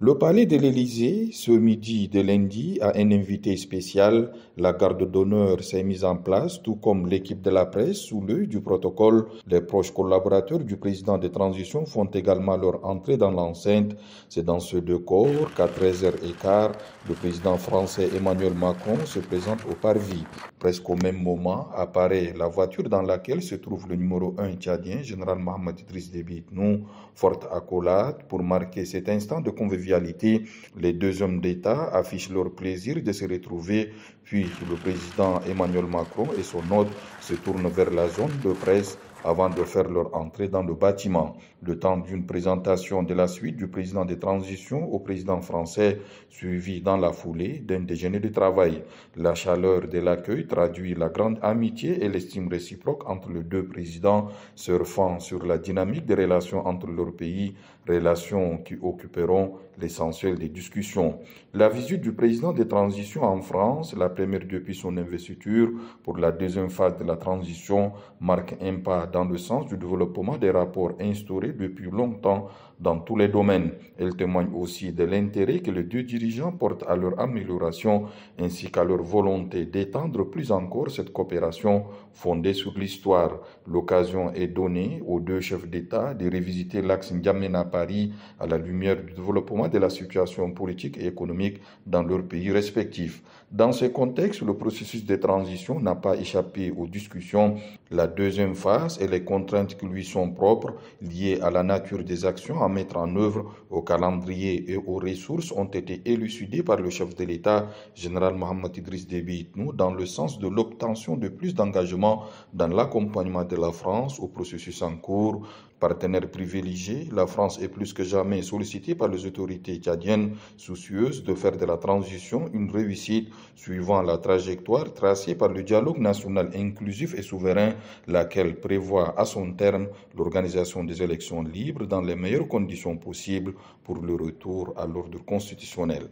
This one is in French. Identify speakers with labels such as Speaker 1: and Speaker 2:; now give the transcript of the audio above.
Speaker 1: Le palais de l'Élysée, ce midi de lundi, a un invité spécial. La garde d'honneur s'est mise en place, tout comme l'équipe de la presse sous l'œil du protocole. Les proches collaborateurs du président de transition font également leur entrée dans l'enceinte. C'est dans ce décor qu'à 13h15, le président français Emmanuel Macron se présente au Parvis. Presque au même moment, apparaît la voiture dans laquelle se trouve le numéro 1 tchadien, général Mohamed Idriss Déby Nous, forte accolade pour marquer cet instant de convivialité. Les deux hommes d'État affichent leur plaisir de se retrouver, puis le président Emmanuel Macron et son hôte se tournent vers la zone de presse avant de faire leur entrée dans le bâtiment. Le temps d'une présentation de la suite du président des transitions au président français, suivi dans la foulée d'un déjeuner de travail. La chaleur de l'accueil traduit la grande amitié et l'estime réciproque entre les deux présidents, surfant sur la dynamique des relations entre leurs pays, relations qui occuperont l'essentiel des discussions. La visite du président des transitions en France, la première depuis son investiture pour la deuxième phase de la transition, marque un pas dans le sens du développement des rapports instaurés depuis longtemps dans tous les domaines. Elle témoigne aussi de l'intérêt que les deux dirigeants portent à leur amélioration ainsi qu'à leur volonté d'étendre plus encore cette coopération fondée sur l'histoire. L'occasion est donnée aux deux chefs d'État de revisiter l'axe à paris à la lumière du développement de la situation politique et économique dans leurs pays respectifs. Dans ce contexte, le processus de transition n'a pas échappé aux discussions. La deuxième phase et les contraintes qui lui sont propres, liées à la nature des actions à mettre en œuvre, au calendrier et aux ressources, ont été élucidées par le chef de l'État, général Mohamed Idriss Déby Itnou, dans le sens de l'obtention de plus d'engagement dans l'accompagnement de la France au processus en cours. Partenaire privilégié, la France est plus que jamais sollicitée par les autorités tchadiennes soucieuses de faire de la transition une réussite suivant la trajectoire tracée par le dialogue national inclusif et souverain, laquelle prévoit voir à son terme l'organisation des élections libres dans les meilleures conditions possibles pour le retour à l'ordre constitutionnel.